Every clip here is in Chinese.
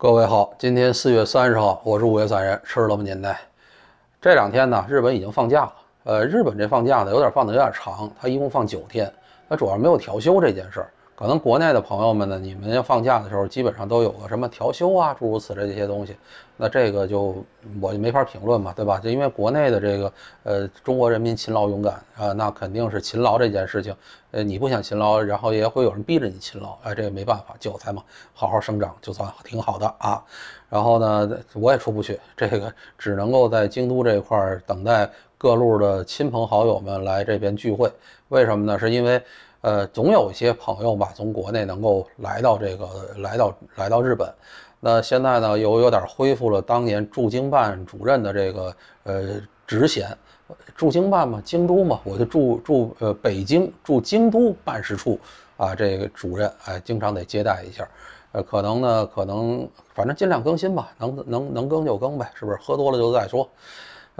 各位好，今天四月三十号，我是五月三人，吃了吗？年代，这两天呢，日本已经放假了。呃，日本这放假呢，有点放的有点长，它一共放九天，它主要没有调休这件事儿。可能国内的朋友们呢，你们要放假的时候，基本上都有个什么调休啊，诸如此类这些东西。那这个就我就没法评论嘛，对吧？就因为国内的这个，呃，中国人民勤劳勇敢啊，那肯定是勤劳这件事情。呃，你不想勤劳，然后也会有人逼着你勤劳，哎，这也没办法，韭菜嘛，好好生长就算挺好的啊。然后呢，我也出不去，这个只能够在京都这一块等待各路的亲朋好友们来这边聚会。为什么呢？是因为。呃，总有一些朋友吧，从国内能够来到这个来到来到日本，那现在呢又有点恢复了当年驻京办主任的这个呃职衔，驻京办嘛，京都嘛，我就驻驻呃北京驻京都办事处啊，这个主任哎，经常得接待一下，呃，可能呢，可能反正尽量更新吧，能能能更就更呗，是不是？喝多了就再说。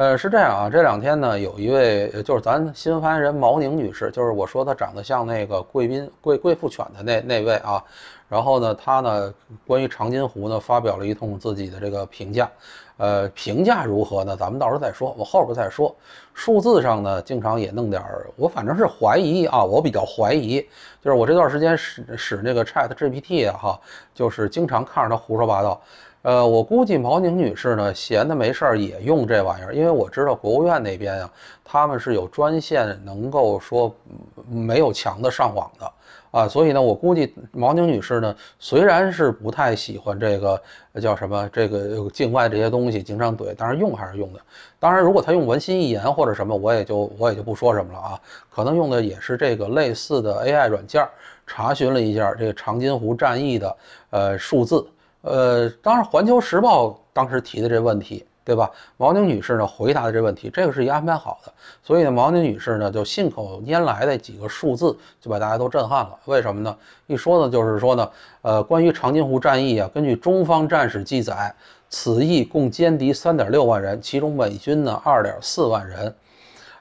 呃，是这样啊，这两天呢，有一位就是咱新闻发言人毛宁女士，就是我说她长得像那个贵宾贵贵妇犬的那那位啊。然后呢，她呢关于长津湖呢发表了一通自己的这个评价，呃，评价如何呢？咱们到时候再说，我后边再说。数字上呢，经常也弄点儿，我反正是怀疑啊，我比较怀疑，就是我这段时间使使那个 Chat GPT 啊，哈，就是经常看着他胡说八道。呃，我估计毛宁女士呢，闲的没事儿也用这玩意儿，因为我知道国务院那边啊，他们是有专线能够说没有墙的上网的啊，所以呢，我估计毛宁女士呢，虽然是不太喜欢这个叫什么这个境外这些东西经常怼，但是用还是用的。当然，如果她用文心一言或者什么，我也就我也就不说什么了啊。可能用的也是这个类似的 AI 软件儿，查询了一下这个长津湖战役的呃数字。呃，当然，《环球时报》当时提的这问题，对吧？毛宁女士呢回答的这问题，这个是一安排好的，所以呢，毛宁女士呢就信口拈来的几个数字就把大家都震撼了。为什么呢？一说呢，就是说呢，呃，关于长津湖战役啊，根据中方战史记载，此役共歼敌三点六万人，其中美军呢二点四万人。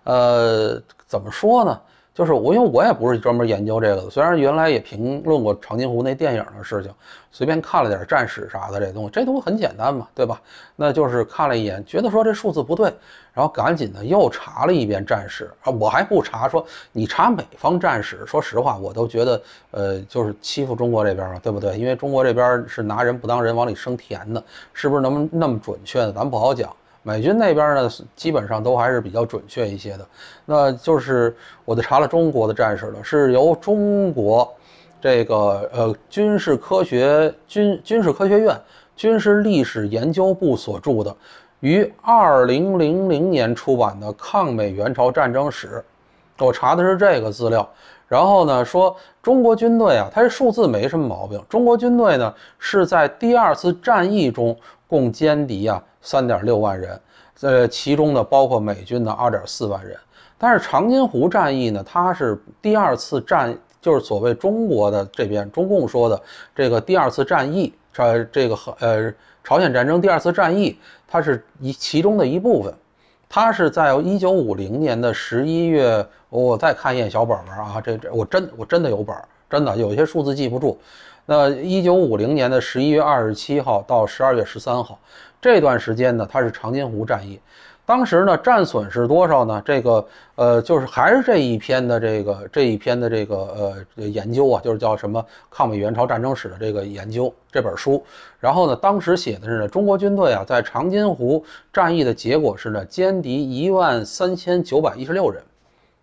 呃，怎么说呢？就是我，因为我也不是专门研究这个的，虽然原来也评论过长津湖那电影的事情，随便看了点战史啥的，这东西这东西很简单嘛，对吧？那就是看了一眼，觉得说这数字不对，然后赶紧的又查了一遍战史啊，我还不查，说你查美方战史，说实话，我都觉得呃，就是欺负中国这边了，对不对？因为中国这边是拿人不当人往里生填的，是不是能那么准确的？咱不好讲。美军那边呢，基本上都还是比较准确一些的。那就是我就查了中国的战史了，是由中国这个呃军事科学军军事科学院军事历史研究部所著的，于二零零零年出版的《抗美援朝战争史》。我查的是这个资料，然后呢说中国军队啊，它这数字没什么毛病。中国军队呢是在第二次战役中。共歼敌啊，三点六万人，呃，其中呢包括美军的二点四万人。但是长津湖战役呢，它是第二次战，就是所谓中国的这边中共说的这个第二次战役，这这个和呃朝鲜战争第二次战役，它是一其中的一部分。它是在一九五零年的十一月，我再看一眼小本本啊，这这我真我真的有本，真的有些数字记不住。那一九五零年的十一月二十七号到十二月十三号这段时间呢，它是长津湖战役。当时呢，战损是多少呢？这个呃，就是还是这一篇的这个这一篇的这个呃研究啊，就是叫什么《抗美援朝战争史》的这个研究这本书。然后呢，当时写的是呢，中国军队啊，在长津湖战役的结果是呢，歼敌一万三千九百一十六人。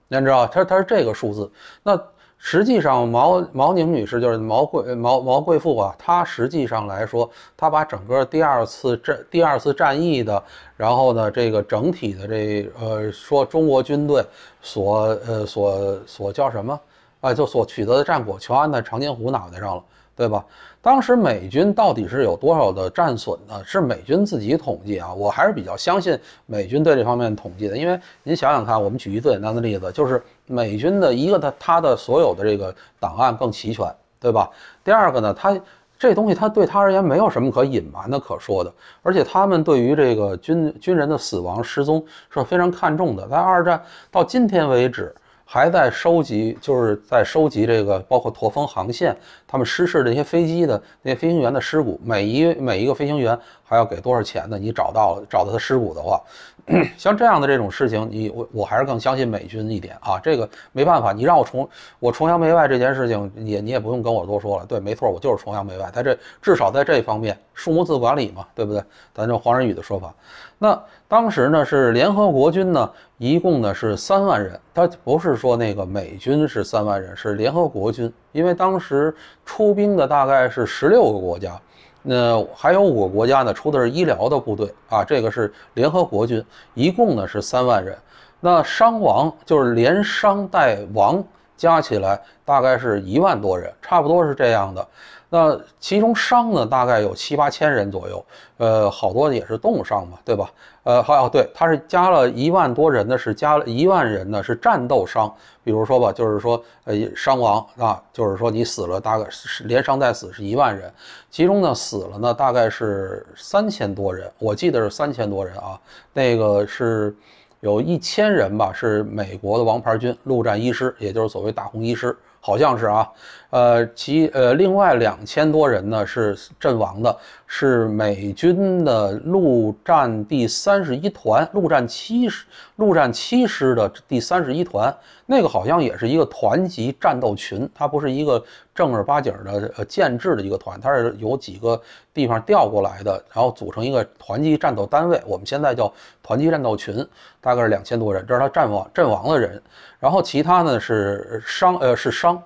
您知道，它它是这个数字。那。实际上，毛毛宁女士就是毛贵毛毛贵妇啊。她实际上来说，她把整个第二次战第二次战役的，然后呢，这个整体的这呃，说中国军队所呃所所叫什么啊，就所取得的战果，全按在长津湖脑袋上了，对吧？当时美军到底是有多少的战损呢？是美军自己统计啊？我还是比较相信美军对这方面统计的，因为您想想看，我们举一个最简单的例子，就是美军的一个，他他的所有的这个档案更齐全，对吧？第二个呢，他这东西他对他而言没有什么可隐瞒的、可说的，而且他们对于这个军军人的死亡、失踪是非常看重的。在二战到今天为止。还在收集，就是在收集这个包括驼峰航线他们失事的那些飞机的那些飞行员的尸骨，每一每一个飞行员。还要给多少钱呢？你找到找到他尸骨的话，像这样的这种事情，你我我还是更相信美军一点啊。这个没办法，你让我崇我崇洋媚外这件事情，也你也不用跟我多说了。对，没错，我就是崇洋媚外。他这至少在这方面，数目字管理嘛，对不对？咱就黄仁宇的说法。那当时呢是联合国军呢，一共呢是三万人。他不是说那个美军是三万人，是联合国军，因为当时出兵的大概是十六个国家。那还有我国家呢，出的是医疗的部队啊，这个是联合国军，一共呢是三万人，那伤亡就是连伤带亡加起来大概是一万多人，差不多是这样的。那其中伤呢，大概有七八千人左右，呃，好多也是冻伤嘛，对吧？呃，还有对，他是加了一万多人的，是加了一万人呢，是战斗伤。比如说吧，就是说，呃，伤亡啊，就是说你死了大概是连伤带死是一万人，其中呢死了呢大概是三千多人，我记得是三千多人啊。那个是有一千人吧，是美国的王牌军陆战一师，也就是所谓大红一师，好像是啊。呃，其呃，另外两千多人呢是阵亡的，是美军的陆战第三十一团、陆战七师、陆战七师的第三十一团，那个好像也是一个团级战斗群，它不是一个正儿八经的呃建制的一个团，它是有几个地方调过来的，然后组成一个团级战斗单位，我们现在叫团级战斗群，大概是两千多人，这是他阵亡阵亡的人，然后其他呢是伤呃是伤。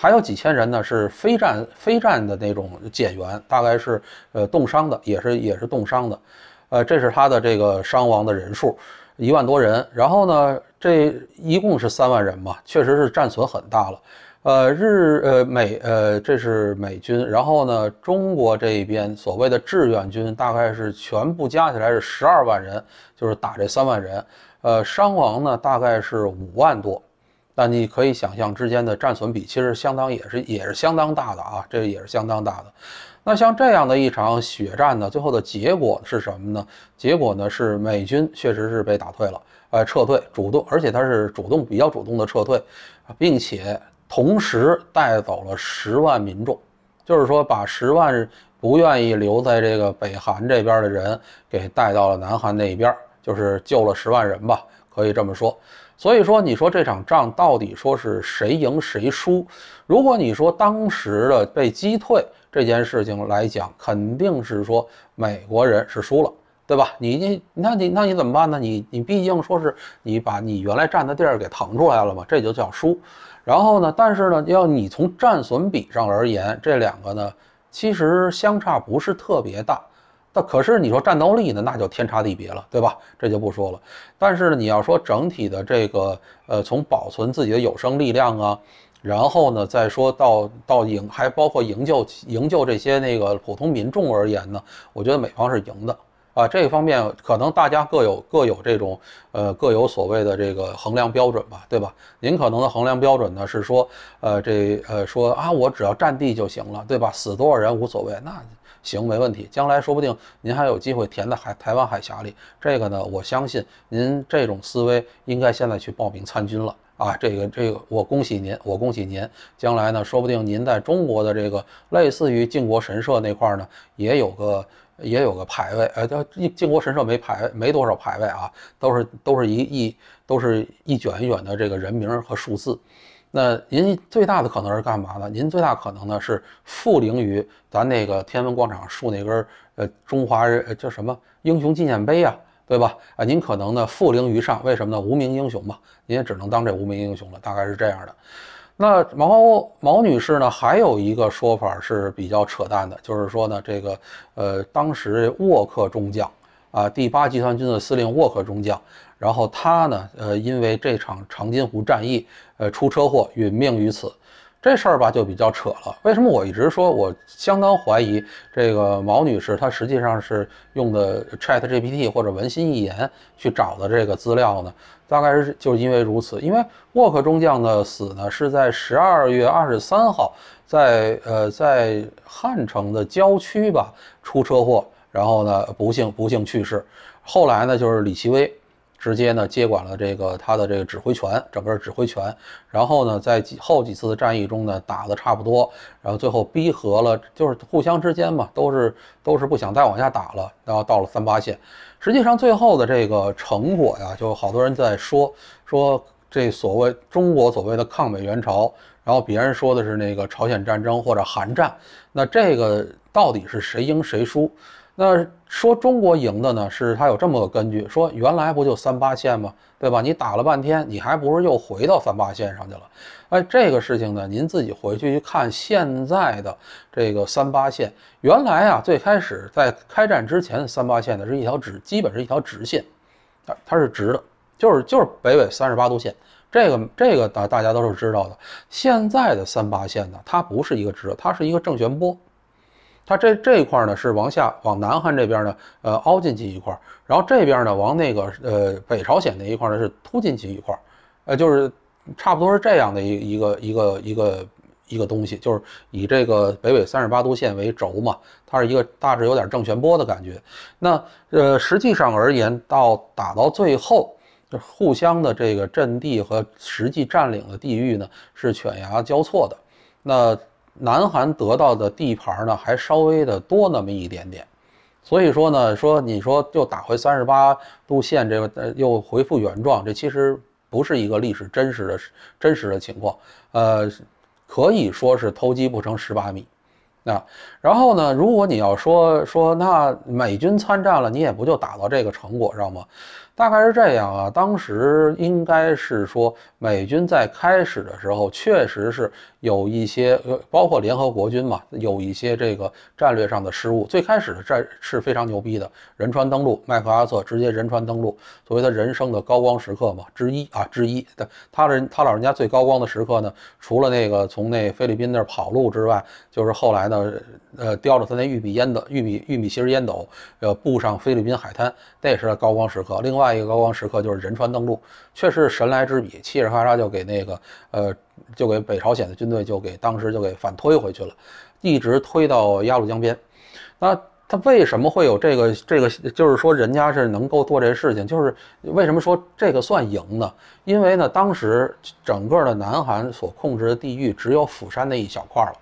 还有几千人呢，是非战非战的那种减员，大概是呃冻伤的，也是也是冻伤的，呃，这是他的这个伤亡的人数，一万多人。然后呢，这一共是三万人嘛，确实是战损很大了。呃，日呃美呃这是美军，然后呢，中国这一边所谓的志愿军，大概是全部加起来是十二万人，就是打这三万人，呃，伤亡呢大概是五万多。那你可以想象之间的战损比其实相当也是也是相当大的啊，这也是相当大的。那像这样的一场血战呢，最后的结果是什么呢？结果呢是美军确实是被打退了，哎，撤退，主动，而且他是主动比较主动的撤退，并且同时带走了十万民众，就是说把十万不愿意留在这个北韩这边的人给带到了南韩那边，就是救了十万人吧，可以这么说。所以说，你说这场仗到底说是谁赢谁输？如果你说当时的被击退这件事情来讲，肯定是说美国人是输了，对吧？你你那你那你怎么办呢？你你毕竟说是你把你原来站的地儿给腾出来了嘛，这就叫输。然后呢，但是呢，要你从战损比上而言，这两个呢其实相差不是特别大。可是你说战斗力呢，那就天差地别了，对吧？这就不说了。但是你要说整体的这个，呃，从保存自己的有生力量啊，然后呢再说到到营，还包括营救营救这些那个普通民众而言呢，我觉得美方是赢的啊。这方面可能大家各有各有这种，呃，各有所谓的这个衡量标准吧，对吧？您可能的衡量标准呢是说，呃，这呃说啊，我只要占地就行了，对吧？死多少人无所谓，那。行，没问题。将来说不定您还有机会填在海台湾海峡里。这个呢，我相信您这种思维应该现在去报名参军了啊！这个，这个，我恭喜您，我恭喜您。将来呢，说不定您在中国的这个类似于靖国神社那块呢，也有个也有个排位。呃，一靖国神社没排没多少排位啊，都是都是一一都是一卷一卷的这个人名和数字。那您最大的可能是干嘛呢？您最大可能呢是附灵于咱那个天安门广场竖那根呃中华人叫什么英雄纪念碑啊，对吧？啊，您可能呢附灵于上，为什么呢？无名英雄嘛，您也只能当这无名英雄了，大概是这样的。那毛毛女士呢还有一个说法是比较扯淡的，就是说呢这个呃当时沃克中将啊第八集团军的司令沃克中将。然后他呢，呃，因为这场长津湖战役，呃，出车祸殒命于此，这事儿吧就比较扯了。为什么我一直说，我相当怀疑这个毛女士她实际上是用的 Chat GPT 或者文心一言去找的这个资料呢？大概是就是因为如此。因为沃克中将的死呢，是在十二月二十三号，在呃，在汉城的郊区吧出车祸，然后呢不幸不幸去世。后来呢就是李奇微。直接呢接管了这个他的这个指挥权，整个指挥权。然后呢，在几后几次的战役中呢，打的差不多，然后最后逼和了，就是互相之间嘛，都是都是不想再往下打了。然后到了三八线，实际上最后的这个成果呀，就好多人在说说这所谓中国所谓的抗美援朝，然后别人说的是那个朝鲜战争或者韩战，那这个到底是谁赢谁输？那说中国赢的呢，是它有这么个根据，说原来不就三八线吗？对吧？你打了半天，你还不是又回到三八线上去了？哎，这个事情呢，您自己回去去看现在的这个三八线。原来啊，最开始在开战之前，三八线呢是一条直，基本是一条直线，它它是直的，就是就是北纬三十八度线。这个这个大大家都是知道的。现在的三八线呢，它不是一个直，它是一个正弦波。它这这一块呢是往下往南汉这边呢，呃凹进去一块，然后这边呢往那个呃北朝鲜那一块呢是凸进去一块，呃就是差不多是这样的一个一个一个一个一个东西，就是以这个北纬三十八度线为轴嘛，它是一个大致有点正弦波的感觉。那呃实际上而言，到打到最后，互相的这个阵地和实际占领的地域呢是犬牙交错的。那南韩得到的地盘呢，还稍微的多那么一点点，所以说呢，说你说又打回三十八度线，这个呃又恢复原状，这其实不是一个历史真实的、真实的情况，呃，可以说是偷鸡不成蚀把米。那然后呢，如果你要说说那美军参战了，你也不就打到这个成果上吗？大概是这样啊，当时应该是说美军在开始的时候，确实是有一些呃，包括联合国军嘛，有一些这个战略上的失误。最开始的战是非常牛逼的，仁川登陆，麦克阿瑟直接仁川登陆，作为他人生的高光时刻嘛之一啊之一。他他人他老人家最高光的时刻呢，除了那个从那菲律宾那儿跑路之外，就是后来呢，呃，叼着他那玉米烟斗，玉米玉米芯儿烟斗，呃，步上菲律宾海滩，这也是他高光时刻。另外。下一个高光时刻就是仁川登陆，确实神来之笔，嘁里哈嚓就给那个呃，就给北朝鲜的军队就给当时就给反推回去了，一直推到鸭绿江边。那他为什么会有这个这个？就是说人家是能够做这事情，就是为什么说这个算赢呢？因为呢，当时整个的南韩所控制的地域只有釜山那一小块了。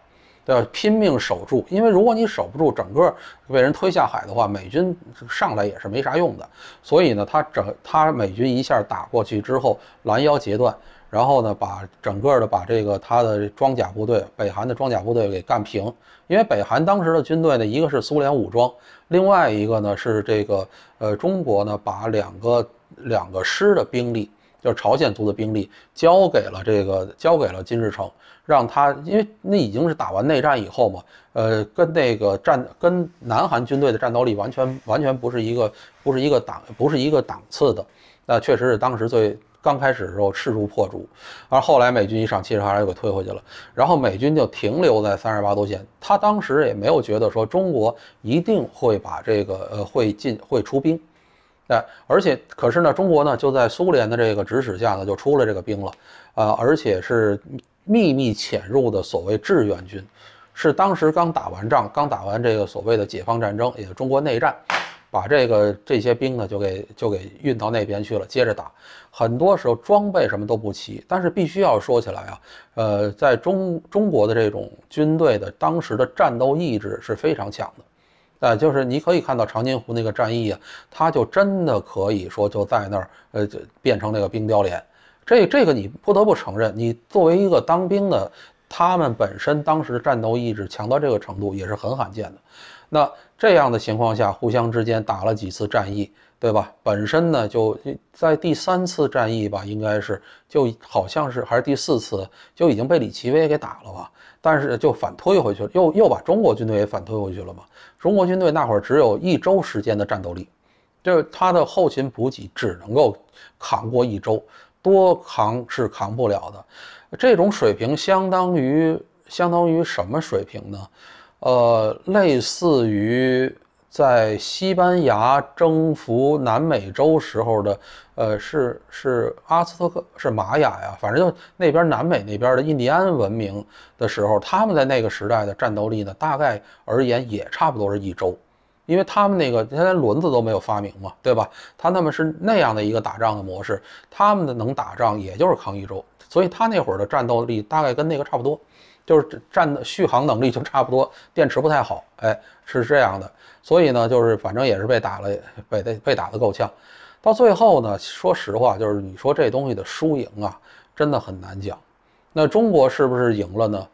要拼命守住，因为如果你守不住，整个被人推下海的话，美军上来也是没啥用的。所以呢，他整他美军一下打过去之后，拦腰截断，然后呢，把整个的把这个他的装甲部队，北韩的装甲部队给干平。因为北韩当时的军队呢，一个是苏联武装，另外一个呢是这个呃中国呢，把两个两个师的兵力。就朝鲜族的兵力交给了这个，交给了金日成，让他，因为那已经是打完内战以后嘛，呃，跟那个战，跟南韩军队的战斗力完全完全不是一个，不是一个档，不是一个档次的。那确实是当时最刚开始的时候势如破竹，而后来美军一上，气喘还是又给退回去了。然后美军就停留在三十八度线，他当时也没有觉得说中国一定会把这个，呃，会进会出兵。哎，而且可是呢，中国呢就在苏联的这个指使下呢，就出了这个兵了，呃，而且是秘密潜入的所谓志愿军，是当时刚打完仗，刚打完这个所谓的解放战争，也就是中国内战，把这个这些兵呢就给就给运到那边去了，接着打。很多时候装备什么都不齐，但是必须要说起来啊，呃，在中中国的这种军队的当时的战斗意志是非常强的。啊，就是你可以看到长津湖那个战役啊，他就真的可以说就在那儿，呃，就变成那个冰雕连。这这个你不得不承认，你作为一个当兵的，他们本身当时战斗意志强到这个程度也是很罕见的。那这样的情况下，互相之间打了几次战役。对吧？本身呢，就在第三次战役吧，应该是就好像是还是第四次，就已经被李奇微给打了吧。但是就反退回去了，又又把中国军队也反退回去了嘛。中国军队那会儿只有一周时间的战斗力，就是他的后勤补给只能够扛过一周，多扛是扛不了的。这种水平相当于相当于什么水平呢？呃，类似于。在西班牙征服南美洲时候的，呃，是是阿兹特克，是玛雅呀，反正就那边南美那边的印第安文明的时候，他们在那个时代的战斗力呢，大概而言也差不多是一周，因为他们那个他连轮子都没有发明嘛，对吧？他那么是那样的一个打仗的模式，他们的能打仗也就是扛一周，所以他那会儿的战斗力大概跟那个差不多。就是占的续航能力就差不多，电池不太好，哎，是这样的，所以呢，就是反正也是被打了，被被被打得够呛，到最后呢，说实话，就是你说这东西的输赢啊，真的很难讲。那中国是不是赢了呢？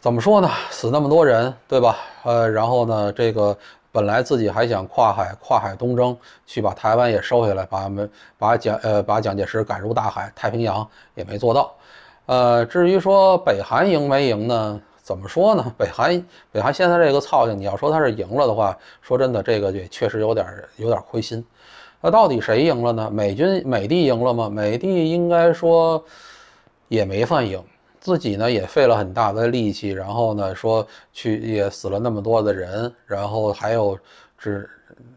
怎么说呢？死那么多人，对吧？呃，然后呢，这个本来自己还想跨海跨海东征，去把台湾也收下来，把门把蒋呃把蒋介石赶入大海太平洋也没做到。呃，至于说北韩赢没赢呢？怎么说呢？北韩北韩现在这个操性，你要说他是赢了的话，说真的，这个也确实有点有点亏心。那到底谁赢了呢？美军美帝赢了吗？美帝应该说也没算赢，自己呢也费了很大的力气，然后呢说去也死了那么多的人，然后还有只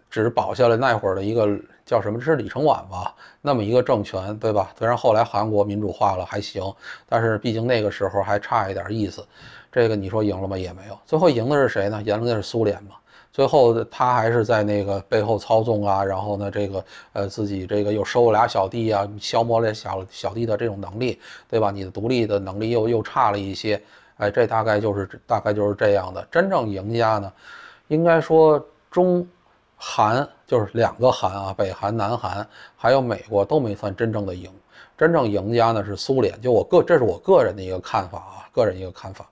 只保下来那会儿的一个。叫什么？这是李承晚吧？那么一个政权，对吧？虽然后来韩国民主化了还行，但是毕竟那个时候还差一点意思。这个你说赢了吗？也没有。最后赢的是谁呢？赢的是苏联嘛？最后他还是在那个背后操纵啊，然后呢，这个呃自己这个又收了俩小弟啊，消磨了小小弟的这种能力，对吧？你的独立的能力又又差了一些。哎，这大概就是大概就是这样的。真正赢家呢，应该说中。韩就是两个韩啊，北韩、南韩，还有美国都没算真正的赢，真正赢家呢是苏联。就我个，这是我个人的一个看法啊，个人一个看法。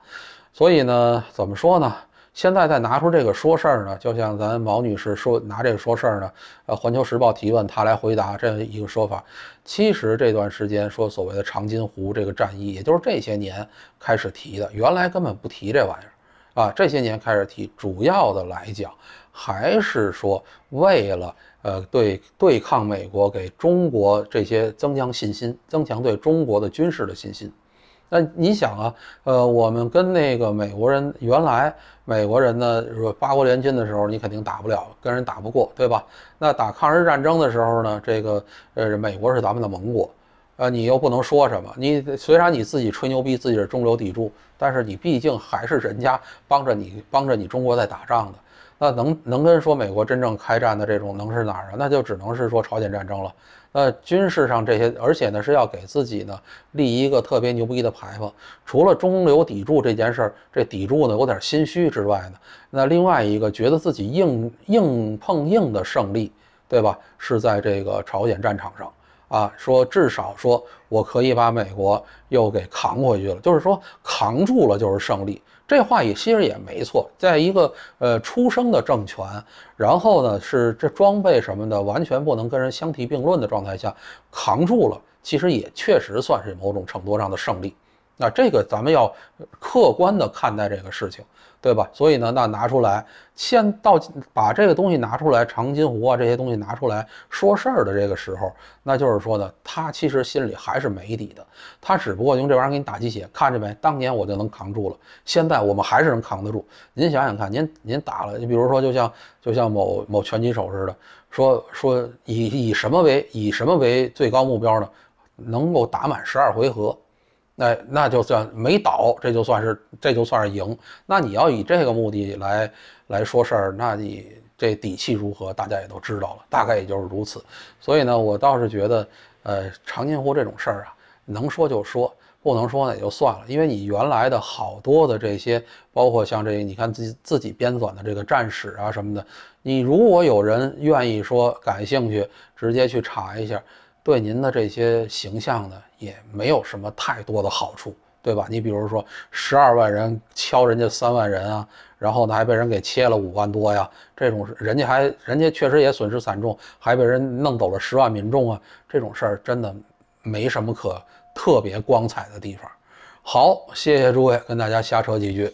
所以呢，怎么说呢？现在再拿出这个说事儿呢，就像咱毛女士说，拿这个说事儿呢。呃，《环球时报》提问，她来回答这一个说法。其实这段时间说所谓的长津湖这个战役，也就是这些年开始提的，原来根本不提这玩意儿啊。这些年开始提，主要的来讲。还是说，为了呃对对抗美国，给中国这些增强信心，增强对中国的军事的信心。那你想啊，呃，我们跟那个美国人原来美国人呢，说八国联军的时候，你肯定打不了，跟人打不过，对吧？那打抗日战争的时候呢，这个呃，美国是咱们的盟国，呃，你又不能说什么。你虽然你自己吹牛逼，自己是中流砥柱，但是你毕竟还是人家帮着你，帮着你中国在打仗的。那能能跟说美国真正开战的这种能是哪儿啊？那就只能是说朝鲜战争了。那军事上这些，而且呢是要给自己呢立一个特别牛逼的牌坊。除了中流砥柱这件事儿，这砥柱呢有点心虚之外呢，那另外一个觉得自己硬硬碰硬的胜利，对吧？是在这个朝鲜战场上啊，说至少说我可以把美国又给扛回去了，就是说扛住了就是胜利。这话也其实也没错，在一个呃出生的政权，然后呢是这装备什么的完全不能跟人相提并论的状态下扛住了，其实也确实算是某种程度上的胜利。那这个咱们要客观的看待这个事情，对吧？所以呢，那拿出来，先到把这个东西拿出来，长津湖啊这些东西拿出来说事儿的这个时候，那就是说呢，他其实心里还是没底的。他只不过用这玩意儿给你打鸡血，看见没？当年我就能扛住了，现在我们还是能扛得住。您想想看，您您打了，你比如说，就像就像某某拳击手似的，说说以以什么为以什么为最高目标呢？能够打满十二回合。那那就算没倒，这就算是这就算是赢。那你要以这个目的来来说事儿，那你这底气如何？大家也都知道了，大概也就是如此。所以呢，我倒是觉得，呃，长津湖这种事儿啊，能说就说，不能说呢也就算了。因为你原来的好多的这些，包括像这，你看自己自己编纂的这个战史啊什么的，你如果有人愿意说感兴趣，直接去查一下。对您的这些形象呢，也没有什么太多的好处，对吧？你比如说，十二万人敲人家三万人啊，然后呢还被人给切了五万多呀，这种人家还人家确实也损失惨重，还被人弄走了十万民众啊，这种事儿真的没什么可特别光彩的地方。好，谢谢诸位，跟大家瞎扯几句。